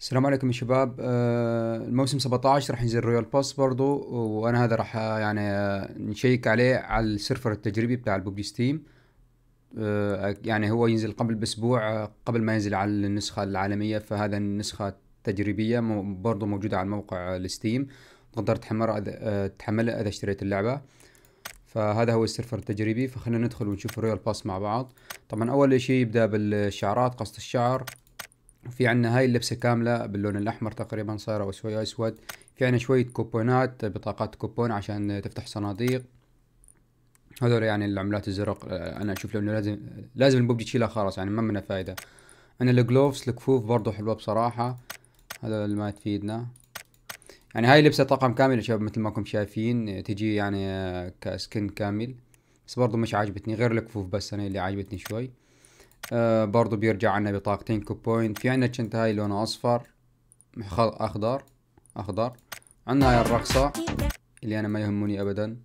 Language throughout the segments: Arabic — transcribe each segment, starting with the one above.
السلام عليكم يا شباب آه، الموسم 17 راح ينزل رويال باس برضو وانا هذا راح آه، يعني آه، نشيك عليه على السيرفر التجريبي بتاع البوبي ستيم يعني هو ينزل قبل باسبوع قبل ما ينزل على النسخه العالميه فهذا النسخه التجريبيه برضو موجوده على الموقع الستيم تقدر تحمل تحملها اذا اشتريت اللعبه فهذا هو السيرفر التجريبي فخلينا ندخل ونشوف الرويال باس مع بعض طبعا اول شيء يبدا بالشعرات قصة الشعر في عنا هاي اللبسة كاملة باللون الأحمر تقريبا صايرة أو أسود في عنا شوية كوبونات بطاقات كوبون عشان تفتح صناديق هذول يعني العملات الزرق آه، أنا أشوف لأنه لازم لازم الببجي تشيلها خلاص يعني ما منها فايدة أنا الجلوفز الكفوف برضو حلوة بصراحة هذا اللي ما تفيدنا يعني هاي لبسة طقم كامل يا شباب مثل ما كنتم شايفين تجي يعني آه، كسكن كامل بس برضو مش عاجبتني غير الكفوف بس أنا اللي عاجبتني شوي آه برضو بيرجع عنا بطاقتين كوبوين في عنا تشنت هاي لونها اصفر اخضر اخضر عنا هاي الرقصة اللي انا ما يهمني ابدا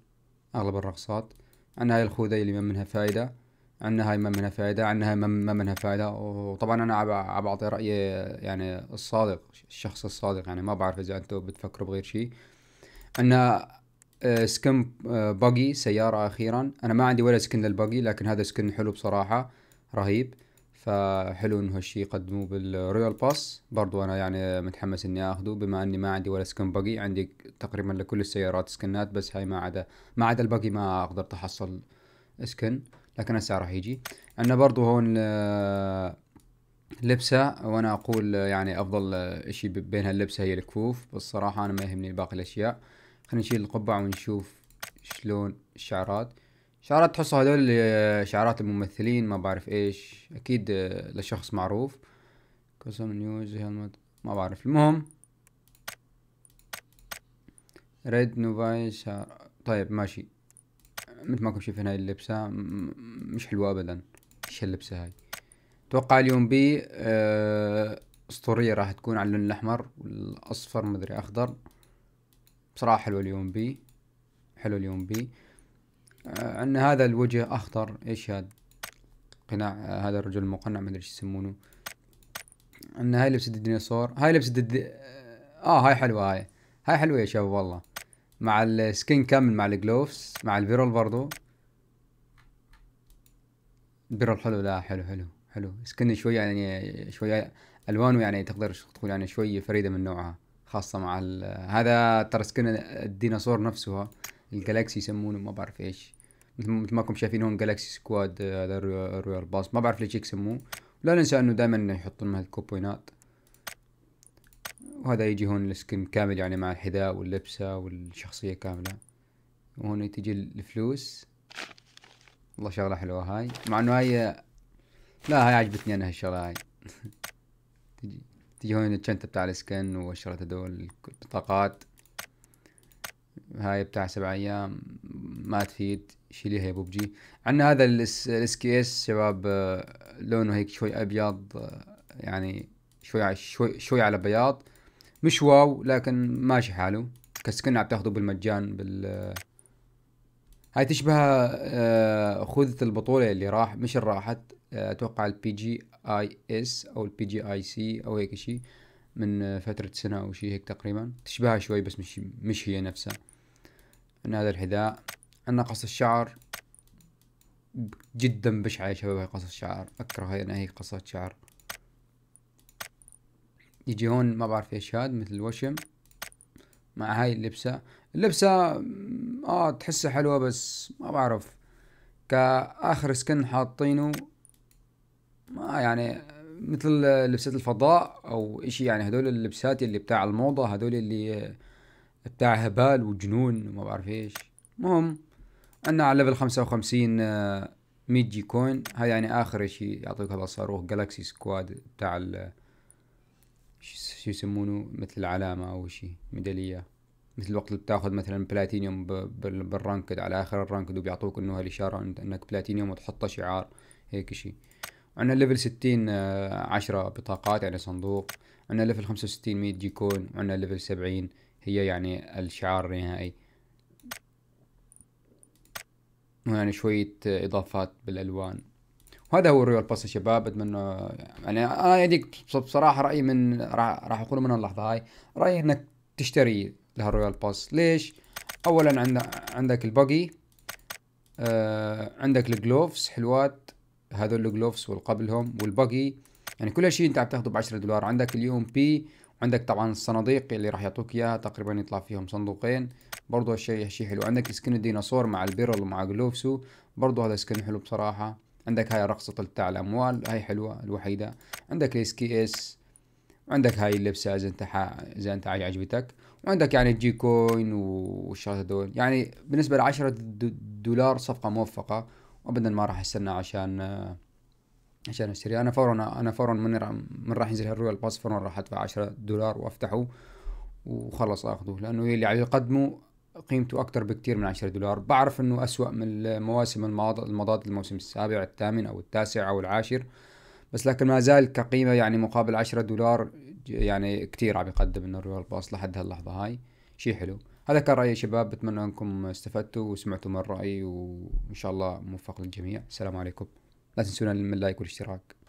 اغلب الرقصات عنا هاي الخوذة اللي ما منها فايدة عنا هاي ما منها فايدة عنا هاي ما منها فايدة وطبعا انا عم بعطي رأيي يعني الصادق الشخص الصادق يعني ما بعرف اذا انتم بتفكروا بغير شيء عنا آه، سكن آه، باجي سيارة اخيرا انا ما عندي ولا سكن للباجي لكن هذا سكن حلو بصراحة رهيب فحلو انه هالشي يقدموه بالرويال باس برضو انا يعني متحمس اني اخده بما اني ما عندي ولا سكن باقي عندي تقريبا لكل السيارات سكنات بس هاي ما عدا ما عدا الباقي ما اقدر تحصل سكن لكن هسه راح يجي عندنا برضو هون لبسة وانا اقول يعني افضل اشي بين هاللبسة هي الكفوف بالصراحة انا ما يهمني باقي الاشياء خلينا نشيل القبعة ونشوف شلون الشعرات شعارات تحسوا هذول شعارات الممثلين ما بعرف ايش اكيد آه، لشخص معروف كوسم نيوز هيلمت ما بعرف المهم ريد نوفاي شعر طيب ماشي مثل كنت شايفين هاي اللبسة مش حلوة ابدا ايش هاللبسة هاي اتوقع اليوم بي آه، اسطورية راح تكون على اللون الاحمر والاصفر مدري اخضر بصراحة حلوة اليوم بي حلو اليوم بي آه، ان هذا الوجه اخضر ايش هذا قناع آه، هذا الرجل المقنع ما ادري ايش يسمونه ان هاي لبسة الديناصور هاي لبسة الدي... آه،, اه هاي حلوة هاي هاي حلوة يا شباب والله مع السكين كامل مع الجلوفز مع الفيرول برضو الفيرول حلو لا حلو حلو حلو سكن شوي يعني شوي الوانه يعني تقدر تقول يعني شوي فريدة من نوعها خاصة مع ال... هذا ترى سكن الديناصور نفسه الجالكسي يسمونه ما بعرف ايش مثل ما كنتم شايفين هون جالكسي آه، سكواد هذا الرويال باس ما بعرف ليش يسموه لا ننسى انه دائما يحطون لنا وهذا يجي هون السكن كامل يعني مع الحذاء واللبسة والشخصية كاملة وهون تجي الفلوس والله شغلة حلوة هاي مع انه هاي لا هاي عجبتني انا هالشغلة هاي تجي تجي هون الشنطة بتاع السكن والشغلات هدول البطاقات هاي بتاع سبع ايام ما تفيد شيليها يا ببجي عندنا هذا الاس كي اس شباب آه، لونه هيك شوي ابيض آه، يعني شوي شوي شوي على بياض مش واو لكن ماشي حاله كسكن عم تاخذه بالمجان بال آه، هاي تشبه خوذة البطولة اللي راح مش راحت اتوقع البي جي اي اس او البي جي اي سي او هيك شيء من فترة سنة او شيء هيك تقريبا تشبهها شوي بس مش مش هي نفسها من هذا الحذاء عندنا قص الشعر جدا بشعة يا شباب هاي قصة الشعر أكره أنا هي قصة شعر يجي هون ما بعرف ايش هاد مثل الوشم مع هاي اللبسة اللبسة اه تحسها حلوة بس ما بعرف كآخر سكن حاطينه ما يعني مثل لبسة الفضاء او اشي يعني هدول اللبسات اللي بتاع الموضة هدول اللي بتاع هبال وجنون وما بعرف ايش مهم عندنا على ليفل 55 100 جي كوين هاي يعني اخر شيء يعطيك هذا الصاروخ جالكسي سكواد بتاع ال شو يسمونه مثل العلامة او شيء ميدالية مثل وقت اللي بتاخذ مثلا بلاتينيوم بالرانكد على اخر الرانكد وبيعطوك انه هالاشارة انك بلاتينيوم وتحطه شعار هيك شيء عندنا ليفل ستين آه، عشرة بطاقات يعني صندوق عندنا ليفل خمسة وستين مية جي كون وعندنا ليفل سبعين هي يعني الشعار النهائي ويعني شوية إضافات بالألوان وهذا هو الريال باس يا شباب اتمنى يعني انا يديك يعني بصراحه رايي من راح اقوله من اللحظه هاي رايي انك تشتري لهالرويال باس ليش؟ اولا عند عندك الباقي آه عندك الجلوفز حلوات هذول الجلوفز والقبلهم والباقي يعني كل شيء انت عم تاخذه ب 10 دولار عندك اليوم بي وعندك طبعا الصناديق اللي راح يعطوك اياها تقريبا يطلع فيهم صندوقين برضو هالشيء شيء حلو عندك سكن الديناصور مع البيرل ومع جلوفسو برضو هذا سكن حلو بصراحة عندك هاي رقصة بتاع الأموال هاي حلوة الوحيدة عندك الاسكي اس وعندك هاي اللبسة إذا أنت حا... إذا أنت عجبتك وعندك يعني الجي كوين والشغلات هذول يعني بالنسبة لعشرة دولار صفقة موفقة وأبدا ما راح أستنى عشان عشان اشتري انا فورا انا فورا من را من راح ينزل هالرويال باس فورا راح ادفع 10 دولار وافتحه وخلص اخذه لانه اللي عم يعني يقدمه قيمته أكتر بكتير من 10 دولار بعرف أنه أسوأ من المواسم المضاد الموسم السابع الثامن أو التاسع أو العاشر بس لكن ما زال كقيمة يعني مقابل 10 دولار يعني كتير عم يقدم إنه الريال باص لحد هاللحظة هاي شيء حلو هذا كان رأيي شباب بتمنى أنكم استفدتوا وسمعتوا من رأيي وإن شاء الله موفق للجميع السلام عليكم لا تنسونا من اللايك والاشتراك